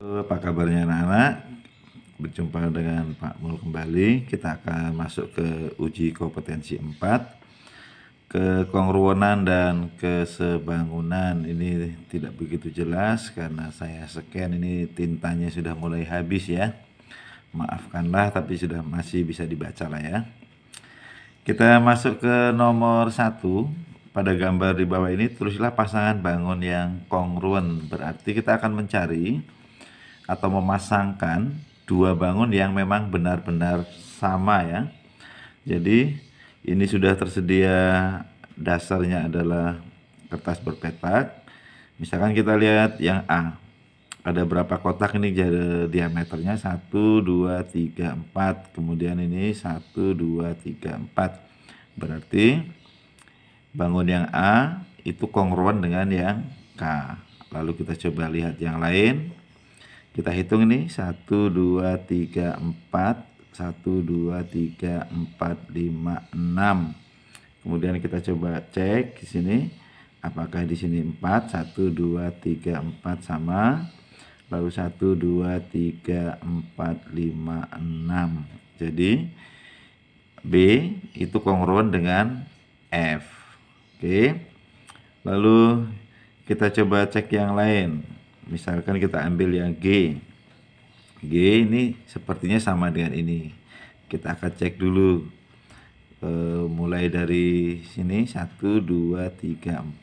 Apa kabarnya anak-anak? Berjumpa dengan Pak Mul kembali. Kita akan masuk ke uji kompetensi 4. Kekongruenan dan kesebangunan ini tidak begitu jelas karena saya scan ini tintanya sudah mulai habis ya. Maafkanlah tapi sudah masih bisa dibaca lah ya. Kita masuk ke nomor 1 pada gambar di bawah ini tulislah pasangan bangun yang kongruen berarti kita akan mencari atau memasangkan dua bangun yang memang benar-benar sama ya. Jadi ini sudah tersedia dasarnya adalah kertas berpetak. Misalkan kita lihat yang A. Ada berapa kotak ini jadi diameternya? 1 2 3 4. Kemudian ini 1 2 3 4. Berarti bangun yang A itu kongruen dengan yang K. Lalu kita coba lihat yang lain. Kita hitung ini 1 2 3 4 1 2 3 4 5 6. Kemudian kita coba cek di sini apakah di sini 4 1 2 3 4 sama lalu 1 2 3 4 5 6. Jadi B itu kongruen dengan F. Oke. Lalu kita coba cek yang lain misalkan kita ambil yang G G ini sepertinya sama dengan ini kita akan cek dulu e, mulai dari sini 1 2 3 4 1 2 3 4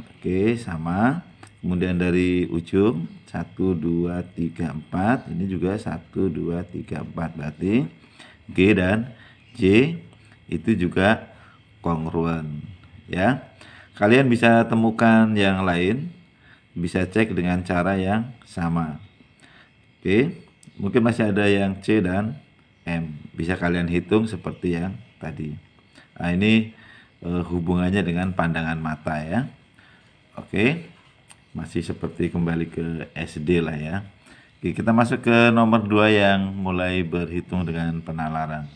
oke sama kemudian dari ujung 1 2 3 4 ini juga 1 2 3 4 berarti G dan J itu juga kongruen ya Kalian bisa temukan yang lain, bisa cek dengan cara yang sama. Oke, mungkin masih ada yang C dan M. Bisa kalian hitung seperti yang tadi. Nah, ini eh, hubungannya dengan pandangan mata ya. Oke, masih seperti kembali ke SD lah ya. Oke, kita masuk ke nomor 2 yang mulai berhitung dengan penalaran.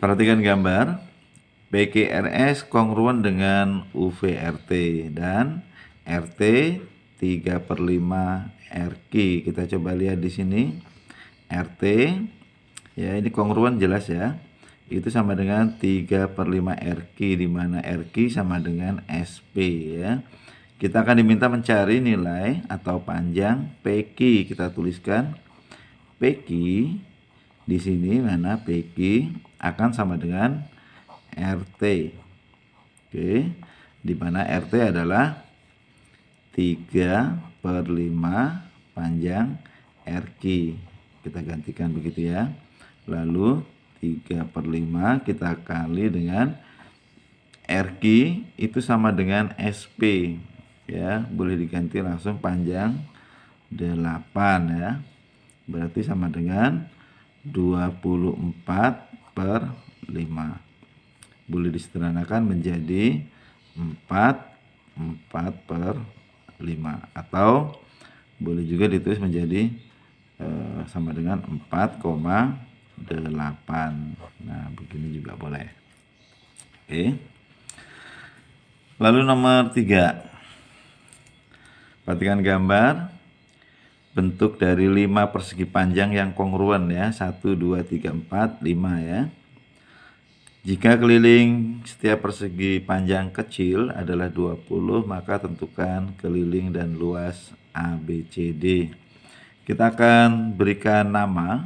Perhatikan gambar BKRS kongruen dengan UVRT dan RT 3 per 5 RQ. Kita coba lihat di sini. RT, ya ini kongruen jelas ya. Itu sama dengan 3 per 5 RQ, di mana RQ sama dengan SP ya. Kita akan diminta mencari nilai atau panjang PQ. Kita tuliskan PQ di sini mana PQ akan sama dengan RT. Oke, di mana RT adalah 3 per 5 panjang RQ. Kita gantikan begitu ya. Lalu 3 per 5 kita kali dengan RQ itu sama dengan SP. Ya, boleh diganti langsung panjang 8 ya. Berarti sama dengan 24 per 5 boleh disederhanakan menjadi 4 4 per 5 atau boleh juga ditulis menjadi e, sama dengan 4,8 nah begini juga boleh oke lalu nomor 3 perhatikan gambar bentuk dari 5 persegi panjang yang kongruen ya 1, 2, 3, 4, 5 ya jika keliling setiap persegi panjang kecil adalah 20, maka tentukan keliling dan luas ABCD. Kita akan berikan nama.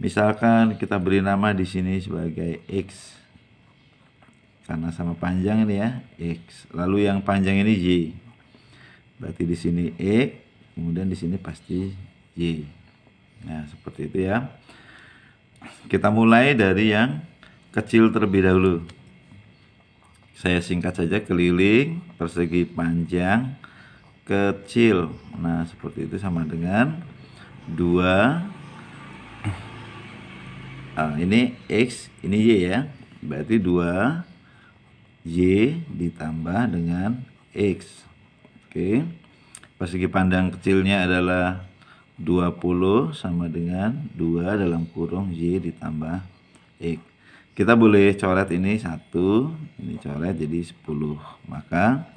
Misalkan kita beri nama di sini sebagai X. Karena sama panjang ini ya, X. Lalu yang panjang ini Y. Berarti di sini e, kemudian di sini pasti Y. Nah, seperti itu ya. Kita mulai dari yang kecil terlebih dahulu saya singkat saja keliling persegi panjang kecil nah seperti itu sama dengan 2 nah, ini X ini Y ya berarti 2 Y ditambah dengan X oke persegi pandang kecilnya adalah 20 sama dengan 2 dalam kurung Y ditambah X kita boleh coret ini satu ini coret jadi 10 maka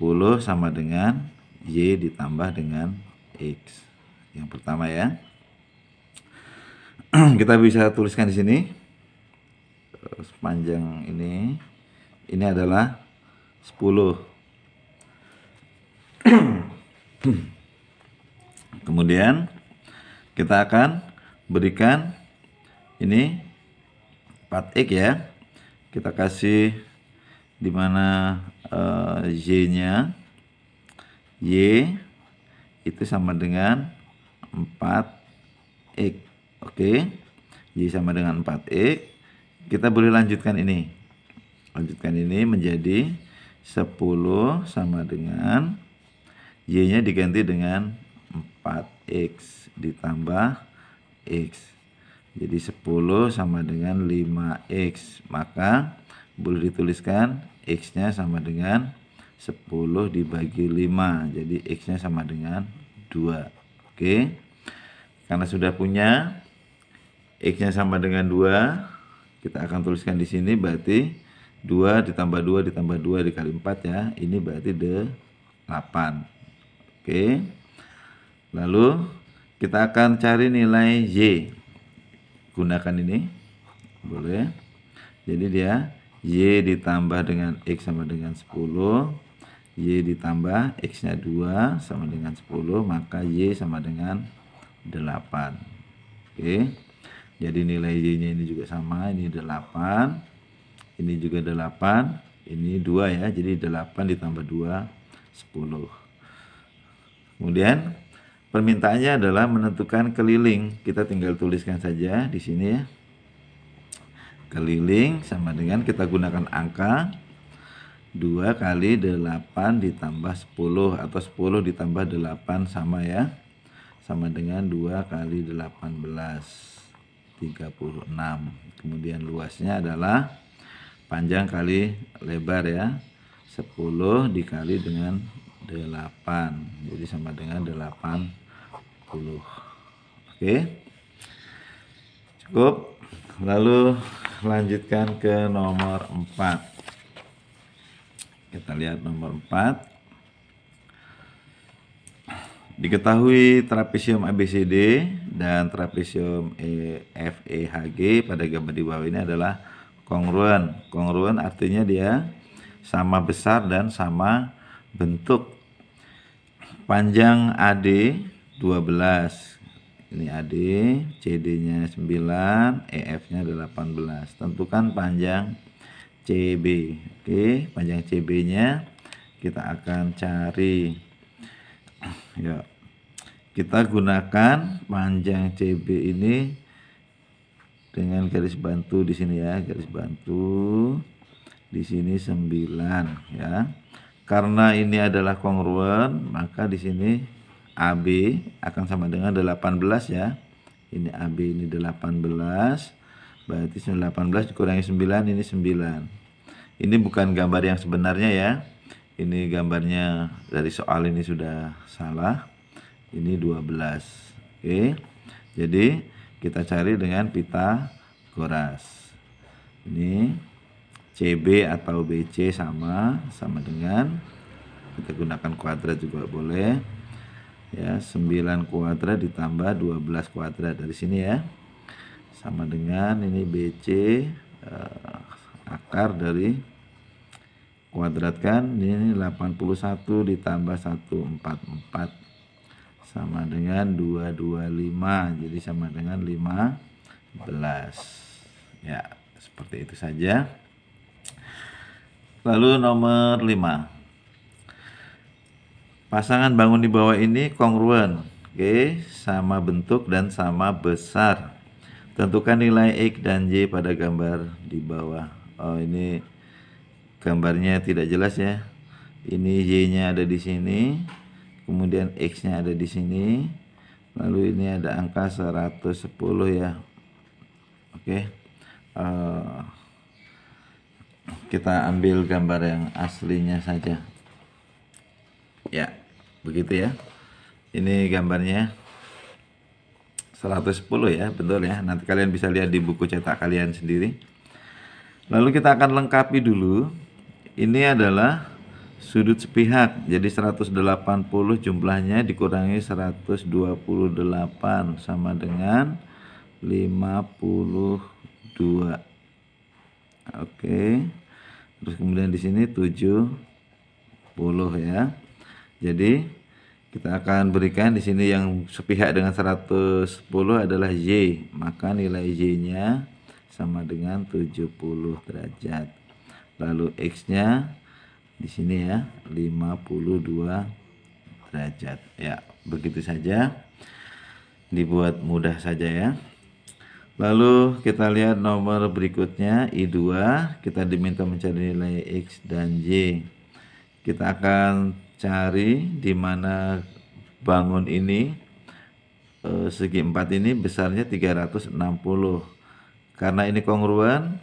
10 sama dengan Y ditambah dengan X yang pertama ya kita bisa tuliskan di sini eh, sepanjang ini ini adalah 10 kemudian kita akan berikan ini 4x ya kita kasih dimana uh, eh, y nya y itu sama dengan 4x oke y sama dengan 4x kita boleh lanjutkan ini lanjutkan ini menjadi 10 sama dengan y nya diganti dengan 4x ditambah x jadi 10 sama dengan 5X. Maka boleh dituliskan X-nya sama dengan 10 dibagi 5. Jadi X-nya sama dengan 2. Oke. Karena sudah punya X-nya sama dengan 2. Kita akan tuliskan di sini berarti 2 ditambah 2 ditambah 2 dikali 4 ya. Ini berarti 8. Oke. Lalu kita akan cari nilai Y gunakan ini boleh jadi dia Y ditambah dengan X sama dengan 10 Y ditambah X nya 2 sama dengan 10 maka Y sama dengan 8 oke jadi nilai Y nya ini juga sama ini 8 ini juga 8 ini 2 ya jadi 8 ditambah 2 10 kemudian Permintaannya adalah menentukan keliling. Kita tinggal tuliskan saja di sini ya. Keliling sama dengan kita gunakan angka 2 kali 8 ditambah 10 atau 10 ditambah 8 sama ya. Sama dengan 2 kali 18. 36. Kemudian luasnya adalah panjang kali lebar ya. 10 dikali dengan 8. Jadi sama dengan 8 Oke. Okay. Cukup. Lalu lanjutkan ke nomor 4. Kita lihat nomor 4. Diketahui trapesium ABCD dan trapesium e, FEHG pada gambar di bawah ini adalah kongruen. Kongruen artinya dia sama besar dan sama bentuk. Panjang AD 12 ini AD, CD-nya 9, EF-nya 18. Tentukan panjang CB. Oke, panjang CB-nya kita akan cari. Ya. Kita gunakan panjang CB ini dengan garis bantu di sini ya, garis bantu di sini 9 ya. Karena ini adalah kongruen, maka di sini AB akan sama dengan 18 ya. Ini AB ini 18. Berarti 18 dikurangi 9 ini 9. Ini bukan gambar yang sebenarnya ya. Ini gambarnya dari soal ini sudah salah. Ini 12. Oke. Jadi kita cari dengan Pitagoras. Ini CB atau BC sama sama dengan kita gunakan kuadrat juga boleh ya 9 kuadrat ditambah 12 kuadrat dari sini ya sama dengan ini BC eh, akar dari kuadratkan ini 81 ditambah 144 sama dengan 225 jadi sama dengan 15 ya seperti itu saja lalu nomor 5 Pasangan bangun di bawah ini kongruen, oke, sama bentuk dan sama besar. Tentukan nilai X dan Y pada gambar di bawah. Oh, ini gambarnya tidak jelas ya. Ini Y-nya ada di sini, kemudian X-nya ada di sini. Lalu ini ada angka 110 ya. Oke. Uh, kita ambil gambar yang aslinya saja. Ya begitu ya ini gambarnya 110 ya betul ya nanti kalian bisa lihat di buku cetak kalian sendiri lalu kita akan lengkapi dulu ini adalah sudut sepihak jadi 180 jumlahnya dikurangi 128 sama dengan 52 oke terus kemudian di sini 70 ya jadi kita akan berikan di sini yang sepihak dengan 110 adalah Y, maka nilai Y-nya sama dengan 70 derajat. Lalu X-nya di sini ya 52 derajat. Ya, begitu saja. Dibuat mudah saja ya. Lalu kita lihat nomor berikutnya I2 kita diminta mencari nilai X dan Y. Kita akan cari di mana bangun ini eh, segi empat ini besarnya 360 karena ini kongruen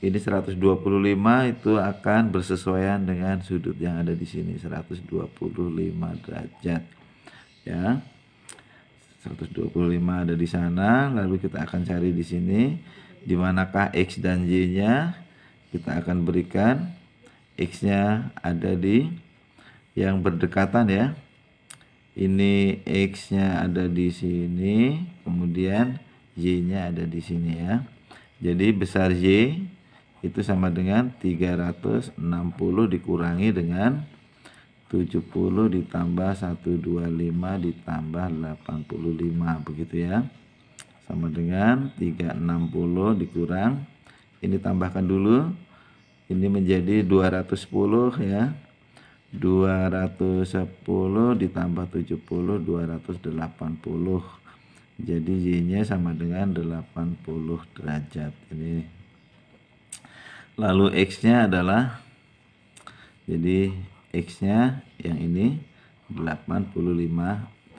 ini 125 itu akan bersesuaian dengan sudut yang ada di sini 125 derajat ya 125 ada di sana lalu kita akan cari di sini di manakah x dan y nya kita akan berikan x nya ada di yang berdekatan ya. Ini X-nya ada di sini, kemudian Y-nya ada di sini ya. Jadi besar Y itu sama dengan 360 dikurangi dengan 70 ditambah 125 ditambah 85 begitu ya. Sama dengan 360 dikurang ini tambahkan dulu ini menjadi 210 ya 210 ditambah 70 280 jadi Y nya sama dengan 80 derajat ini lalu X nya adalah jadi X nya yang ini 85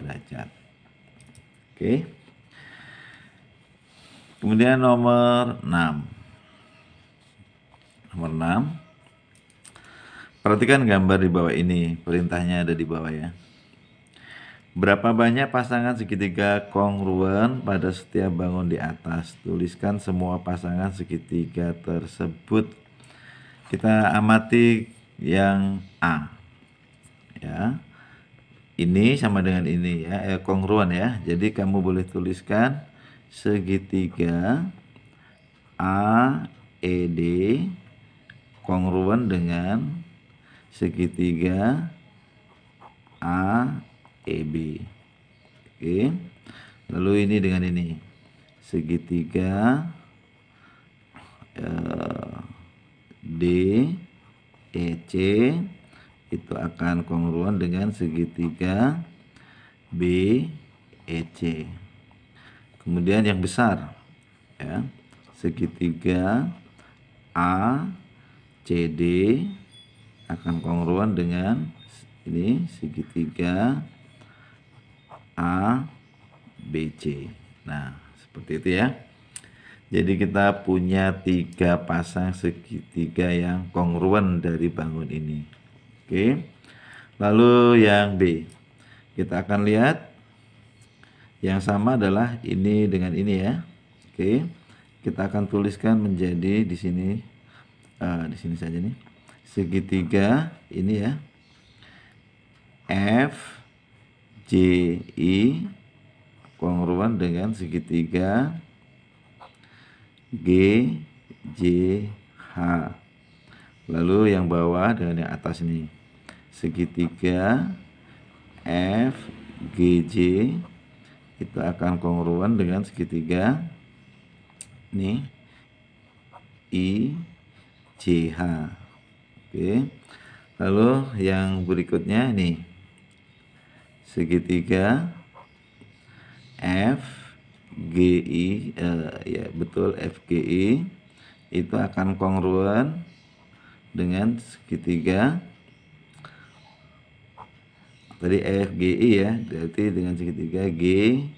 derajat oke okay. kemudian nomor 6 nomor 6 Perhatikan gambar di bawah ini, perintahnya ada di bawah ya. Berapa banyak pasangan segitiga kongruen pada setiap bangun di atas? Tuliskan semua pasangan segitiga tersebut. Kita amati yang A. Ya. Ini sama dengan ini ya, eh, kongruen ya. Jadi kamu boleh tuliskan segitiga A, E, D kongruen dengan segitiga AEB. Oke. Lalu ini dengan ini. Segitiga eh, DEC itu akan kongruen dengan segitiga BEC. Kemudian yang besar ya, segitiga ACD akan kongruen dengan ini segitiga ABC. Nah, seperti itu ya. Jadi kita punya tiga pasang segitiga yang kongruen dari bangun ini. Oke. Lalu yang B. Kita akan lihat yang sama adalah ini dengan ini ya. Oke. Kita akan tuliskan menjadi di sini uh, di sini saja nih segitiga ini ya F J I kongruan dengan segitiga G J H lalu yang bawah dengan yang atas ini segitiga F G J itu akan kongruan dengan segitiga ini I J H Oke. Lalu yang berikutnya ini Segitiga FGI eh, ya betul FGI itu akan kongruen dengan segitiga tadi FGI ya berarti dengan segitiga GHI.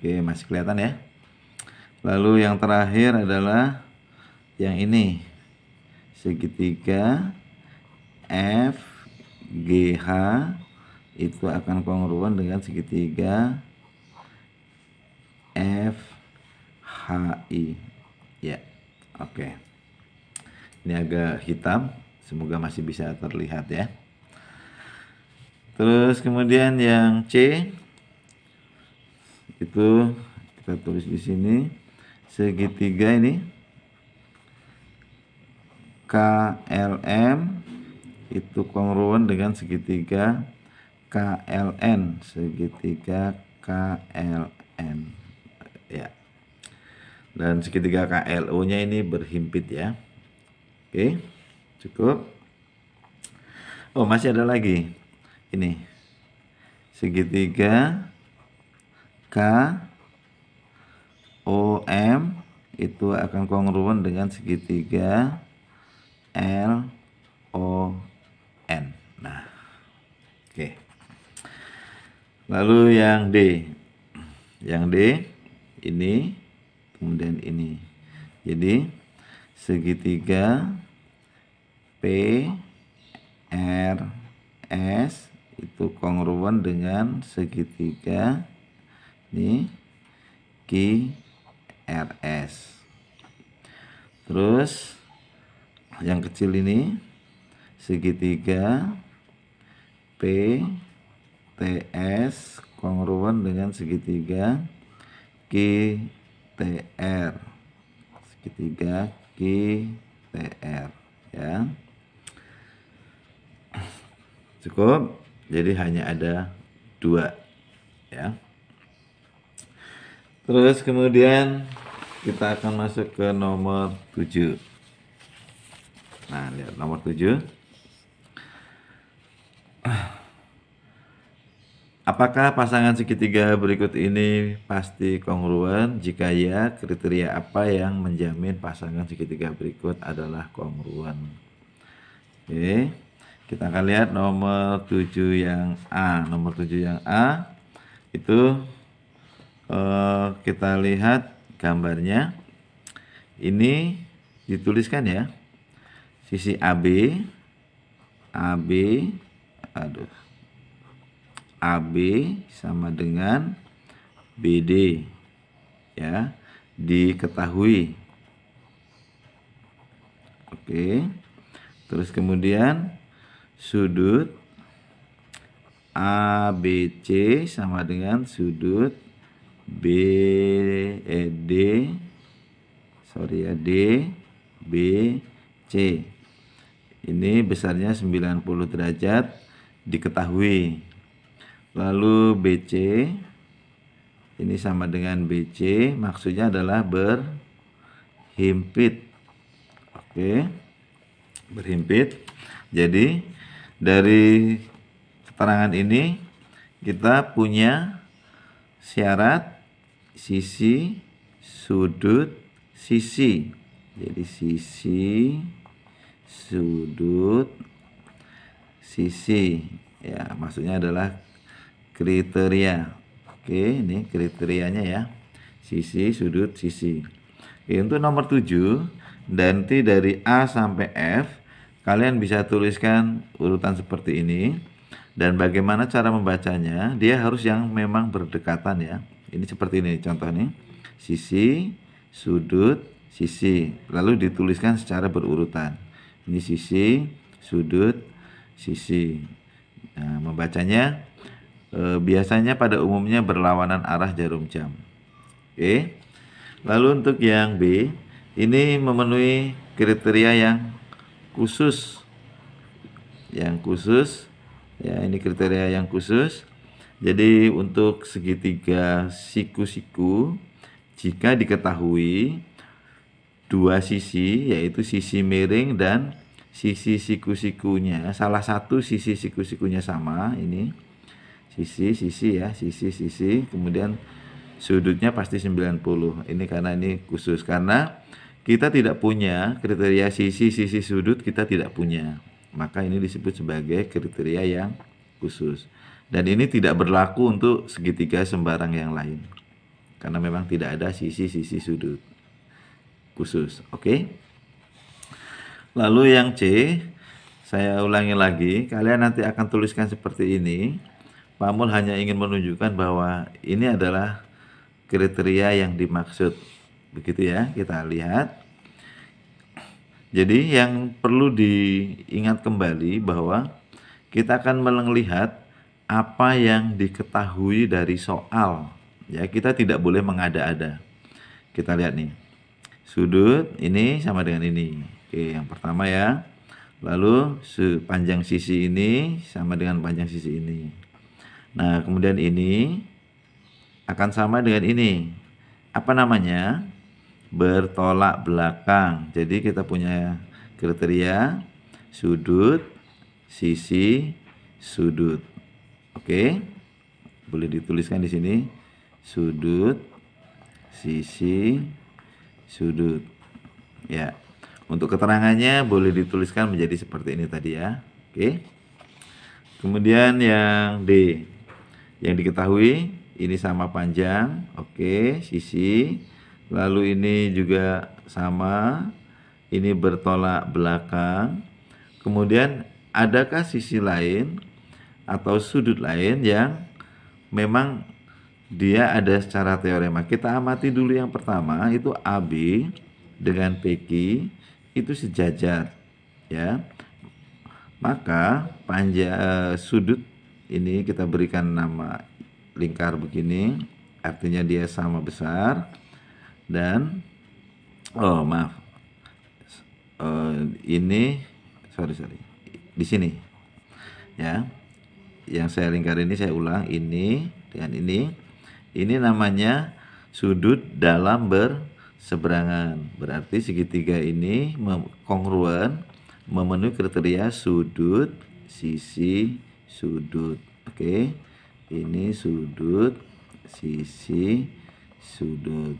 Oke, masih kelihatan ya. Lalu yang terakhir adalah yang ini segitiga F H itu akan kongruen dengan segitiga F I ya oke okay. ini agak hitam semoga masih bisa terlihat ya terus kemudian yang C itu kita tulis di sini segitiga ini KLM itu kongruen dengan segitiga KLN segitiga KLN ya dan segitiga KLO nya ini berhimpit ya oke cukup oh masih ada lagi ini segitiga K OM itu akan kongruen dengan segitiga L O N. Nah. Oke. Okay. Lalu yang D. Yang D ini kemudian ini. Jadi segitiga P R S itu kongruen dengan segitiga ini Q R S. Terus yang kecil ini segitiga P TS kongruen dengan segitiga QTR segitiga QTR ya cukup jadi hanya ada dua ya terus kemudian kita akan masuk ke nomor 7 Nah, lihat nomor 7. Apakah pasangan segitiga berikut ini pasti kongruen? Jika ya, kriteria apa yang menjamin pasangan segitiga berikut adalah kongruen? Oke, kita akan lihat nomor 7 yang A. Nomor 7 yang A itu eh, kita lihat gambarnya. Ini dituliskan ya sisi AB AB aduh AB sama dengan BD ya diketahui oke terus kemudian sudut ABC sama dengan sudut BED sorry ya D B C ini besarnya 90 derajat diketahui lalu BC ini sama dengan BC maksudnya adalah berhimpit oke berhimpit jadi dari keterangan ini kita punya syarat sisi sudut sisi jadi sisi sudut sisi ya maksudnya adalah kriteria oke ini kriterianya ya sisi sudut sisi oke, untuk nomor 7 dan T dari A sampai F kalian bisa tuliskan urutan seperti ini dan bagaimana cara membacanya dia harus yang memang berdekatan ya ini seperti ini contoh nih sisi sudut sisi lalu dituliskan secara berurutan ini sisi sudut sisi nah, membacanya e, biasanya pada umumnya berlawanan arah jarum jam oke lalu untuk yang B ini memenuhi kriteria yang khusus yang khusus ya ini kriteria yang khusus jadi untuk segitiga siku-siku jika diketahui dua sisi yaitu sisi miring dan sisi siku-sikunya. Salah satu sisi siku-sikunya sama ini. Sisi sisi ya, sisi sisi kemudian sudutnya pasti 90. Ini karena ini khusus karena kita tidak punya kriteria sisi sisi sudut kita tidak punya. Maka ini disebut sebagai kriteria yang khusus. Dan ini tidak berlaku untuk segitiga sembarang yang lain. Karena memang tidak ada sisi sisi sudut khusus. Oke. Okay? Lalu yang C, saya ulangi lagi, kalian nanti akan tuliskan seperti ini. Pamul hanya ingin menunjukkan bahwa ini adalah kriteria yang dimaksud. Begitu ya, kita lihat. Jadi yang perlu diingat kembali bahwa kita akan melihat apa yang diketahui dari soal. Ya, kita tidak boleh mengada-ada. Kita lihat nih sudut ini sama dengan ini. Oke, yang pertama ya. Lalu sepanjang sisi ini sama dengan panjang sisi ini. Nah, kemudian ini akan sama dengan ini. Apa namanya? Bertolak belakang. Jadi kita punya kriteria sudut, sisi, sudut. Oke. Boleh dituliskan di sini. Sudut, sisi, sudut. Ya. Untuk keterangannya boleh dituliskan menjadi seperti ini tadi ya. Oke. Kemudian yang D. Yang diketahui ini sama panjang, oke, sisi. Lalu ini juga sama. Ini bertolak belakang. Kemudian adakah sisi lain atau sudut lain yang memang dia ada secara teorema. Kita amati dulu yang pertama itu AB dengan PQ itu sejajar ya. Maka panjang eh, sudut ini kita berikan nama lingkar begini artinya dia sama besar dan oh maaf Eh, ini sorry sorry di sini ya yang saya lingkar ini saya ulang ini dengan ini ini namanya sudut dalam berseberangan. Berarti segitiga ini kongruen memenuhi kriteria sudut, sisi, sudut. Oke. Ini sudut, sisi, sudut.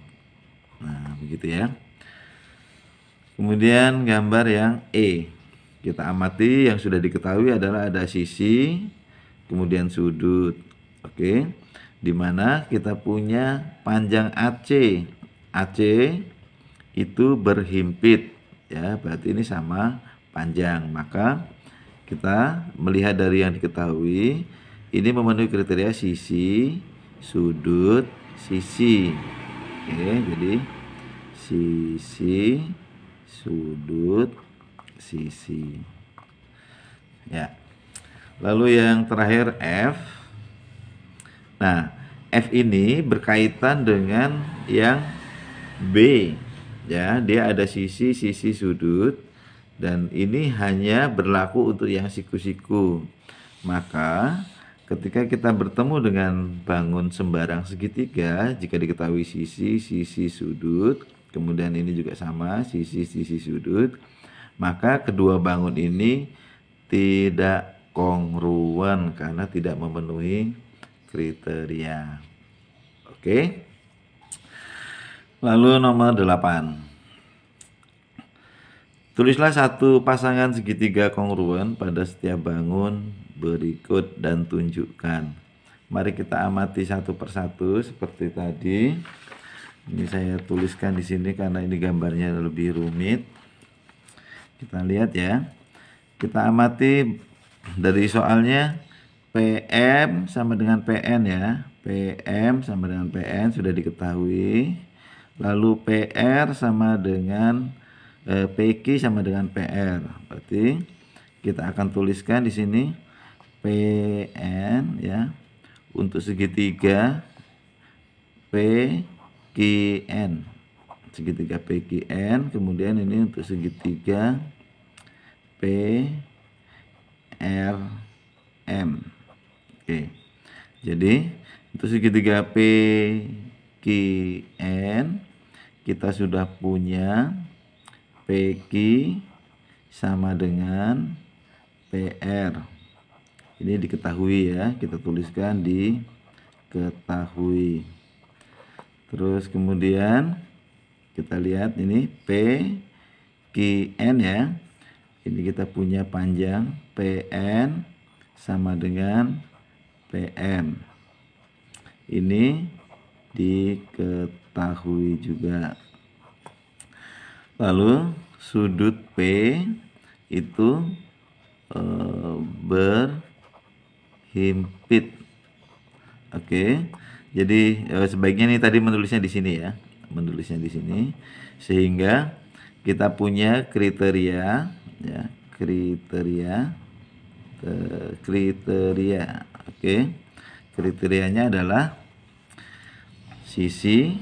Nah, begitu ya. Kemudian gambar yang E. Kita amati yang sudah diketahui adalah ada sisi, kemudian sudut. Oke. Okay? di mana kita punya panjang AC. AC itu berhimpit ya, berarti ini sama panjang. Maka kita melihat dari yang diketahui ini memenuhi kriteria sisi, sudut, sisi. Oke, jadi sisi, sudut, sisi. Ya. Lalu yang terakhir F Nah, F ini berkaitan dengan yang B. Ya, dia ada sisi-sisi sudut dan ini hanya berlaku untuk yang siku-siku. Maka ketika kita bertemu dengan bangun sembarang segitiga, jika diketahui sisi, sisi sudut, kemudian ini juga sama sisi, sisi sudut, maka kedua bangun ini tidak kongruen karena tidak memenuhi kriteria. Oke. Lalu nomor 8. Tulislah satu pasangan segitiga kongruen pada setiap bangun berikut dan tunjukkan. Mari kita amati satu persatu seperti tadi. Ini saya tuliskan di sini karena ini gambarnya lebih rumit. Kita lihat ya. Kita amati dari soalnya PM sama dengan PN ya. PM sama dengan PN sudah diketahui. Lalu PR sama dengan eh, PQ sama dengan PR. Berarti kita akan tuliskan di sini PN ya. Untuk segitiga PQN. Segitiga PQN, kemudian ini untuk segitiga PRM. Oke. Jadi untuk segitiga N kita sudah punya Q sama dengan PR. Ini diketahui ya, kita tuliskan di ketahui. Terus kemudian kita lihat ini N ya. Ini kita punya panjang PN sama dengan PM. Ini diketahui juga. Lalu sudut P itu e, berhimpit. Oke. Jadi e, sebaiknya ini tadi menulisnya di sini ya. Menulisnya di sini sehingga kita punya kriteria ya, kriteria eh, kriteria Oke. Kriterianya adalah sisi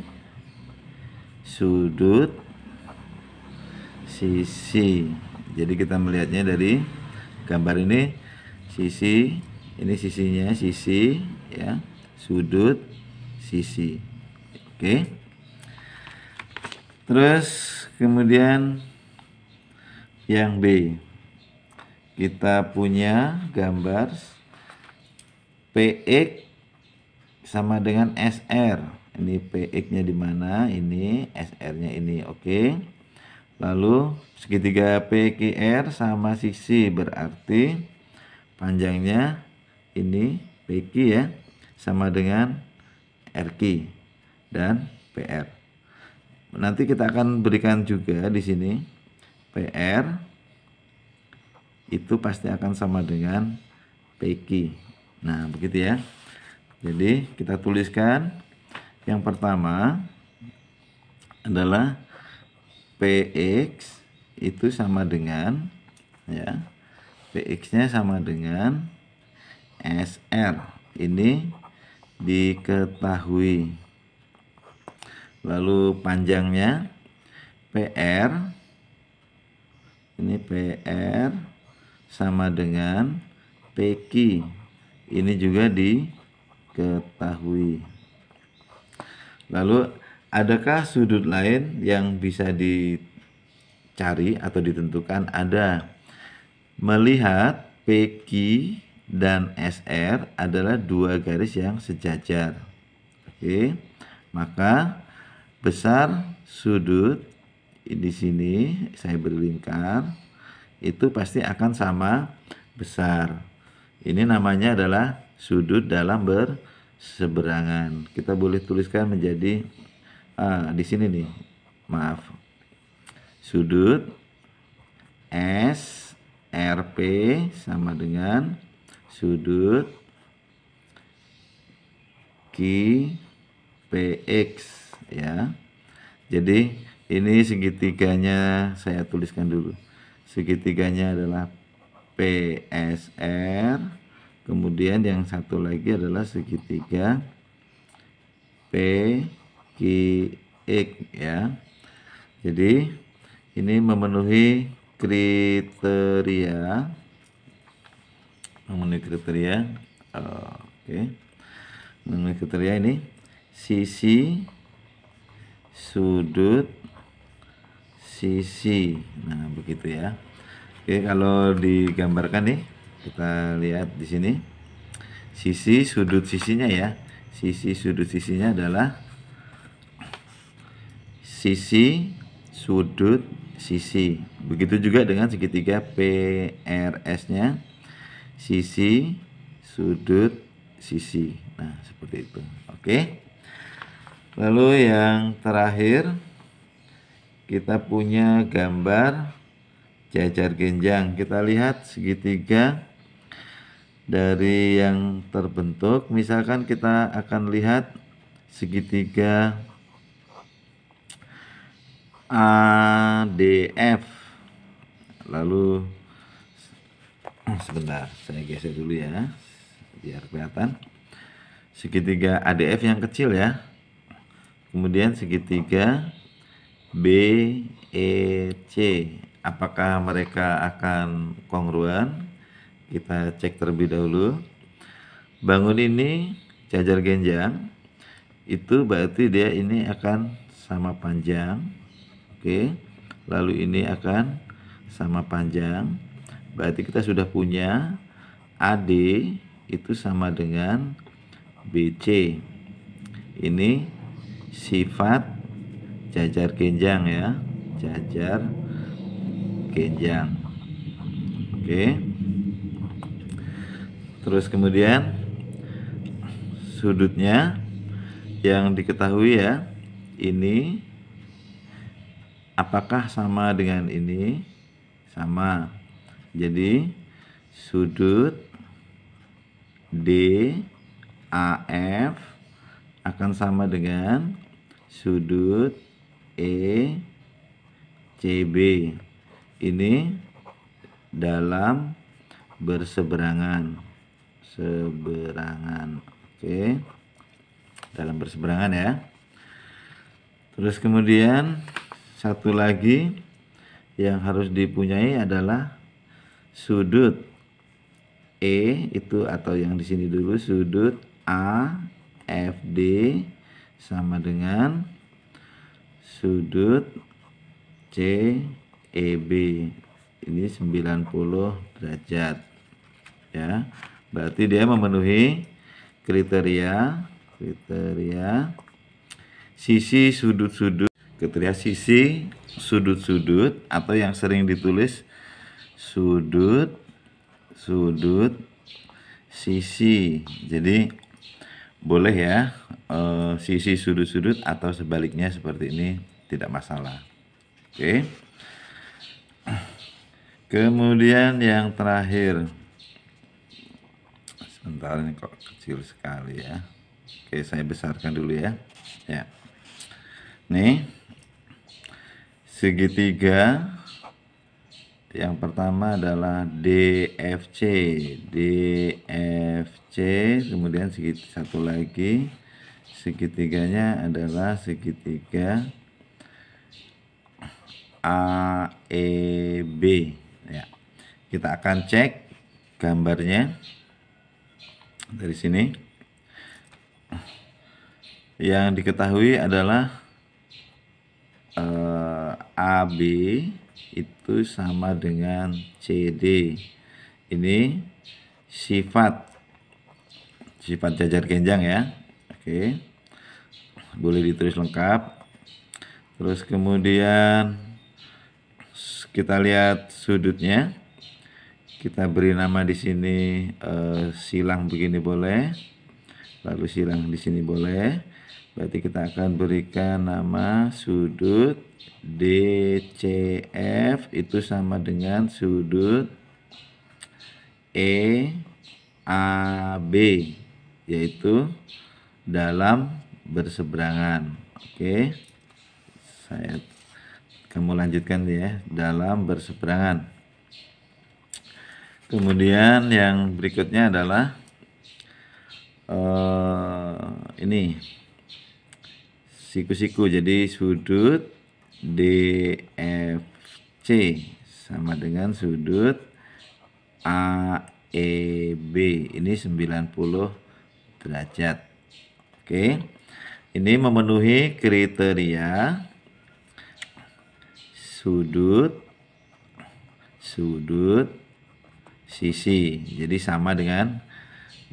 sudut sisi. Jadi kita melihatnya dari gambar ini sisi ini sisinya sisi ya, sudut sisi. Oke. Terus kemudian yang B kita punya gambar PX sama dengan SR. Ini PX-nya di mana? Ini SR-nya ini. Oke. Lalu segitiga PQR sama sisi berarti panjangnya ini PQ ya sama dengan RQ dan PR. Nanti kita akan berikan juga di sini PR itu pasti akan sama dengan PQ. Nah, begitu ya. Jadi, kita tuliskan yang pertama adalah PX itu sama dengan ya. PX-nya sama dengan SR. Ini diketahui. Lalu panjangnya PR ini PR sama dengan PQ ini juga diketahui. Lalu adakah sudut lain yang bisa dicari atau ditentukan? Ada. Melihat PQ dan SR adalah dua garis yang sejajar. Oke. Maka besar sudut di sini saya berlingkar itu pasti akan sama besar. Ini namanya adalah sudut dalam berseberangan. Kita boleh tuliskan menjadi uh, di sini nih. Maaf. Sudut S RP sama dengan sudut PX ya. Jadi ini segitiganya saya tuliskan dulu. Segitiganya adalah PSR kemudian yang satu lagi adalah segitiga PQX ya jadi ini memenuhi kriteria memenuhi kriteria oke memenuhi kriteria ini sisi sudut sisi nah begitu ya Oke, kalau digambarkan nih, kita lihat di sini sisi sudut sisinya ya. Sisi sudut sisinya adalah sisi sudut sisi. Begitu juga dengan segitiga PRS-nya. Sisi sudut sisi. Nah, seperti itu. Oke. Lalu yang terakhir kita punya gambar jajar genjang. Kita lihat segitiga dari yang terbentuk. Misalkan kita akan lihat segitiga ADF. Lalu sebentar, saya geser dulu ya biar kelihatan. Segitiga ADF yang kecil ya. Kemudian segitiga BEC apakah mereka akan kongruen kita cek terlebih dahulu bangun ini jajar genjang itu berarti dia ini akan sama panjang oke lalu ini akan sama panjang berarti kita sudah punya AD itu sama dengan BC ini sifat jajar genjang ya jajar genjang. Oke. Terus kemudian sudutnya yang diketahui ya, ini apakah sama dengan ini? Sama. Jadi sudut DAF akan sama dengan sudut ECB ini dalam berseberangan seberangan oke dalam berseberangan ya terus kemudian satu lagi yang harus dipunyai adalah sudut E itu atau yang di sini dulu sudut A FD sama dengan sudut C EB ini 90 derajat ya berarti dia memenuhi kriteria kriteria sisi sudut-sudut kriteria sisi sudut-sudut atau yang sering ditulis sudut sudut sisi jadi boleh ya e, sisi sudut-sudut atau sebaliknya seperti ini tidak masalah oke okay. Kemudian yang terakhir. Sebentar ini kok kecil sekali ya. Oke, saya besarkan dulu ya. Ya. Nih. Segitiga yang pertama adalah DFC, DFC, kemudian segitiga satu lagi segitiganya adalah segitiga AEB ya. Kita akan cek gambarnya dari sini. Yang diketahui adalah eh, AB itu sama dengan CD. Ini sifat sifat jajar genjang ya. Oke. Boleh ditulis lengkap. Terus kemudian kita lihat sudutnya. Kita beri nama di sini uh, silang begini boleh. Lalu silang di sini boleh. Berarti kita akan berikan nama sudut DCF itu sama dengan sudut EAB yaitu dalam berseberangan. Oke. Saya kamu lanjutkan ya dalam berseberangan kemudian yang berikutnya adalah uh, ini siku-siku jadi sudut DFC sama dengan sudut AEB ini 90 derajat oke ini memenuhi kriteria sudut sudut sisi jadi sama dengan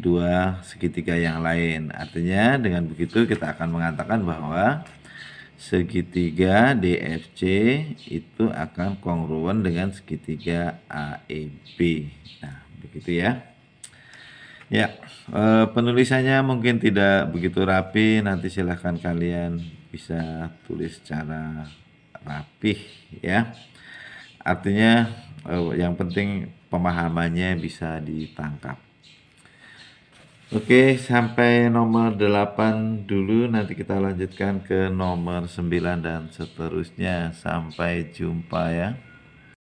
dua segitiga yang lain artinya dengan begitu kita akan mengatakan bahwa segitiga DFC itu akan kongruen dengan segitiga AEB nah begitu ya ya eh, penulisannya mungkin tidak begitu rapi nanti silahkan kalian bisa tulis secara rapih ya. Artinya eh, yang penting pemahamannya bisa ditangkap. Oke, sampai nomor 8 dulu nanti kita lanjutkan ke nomor 9 dan seterusnya. Sampai jumpa ya.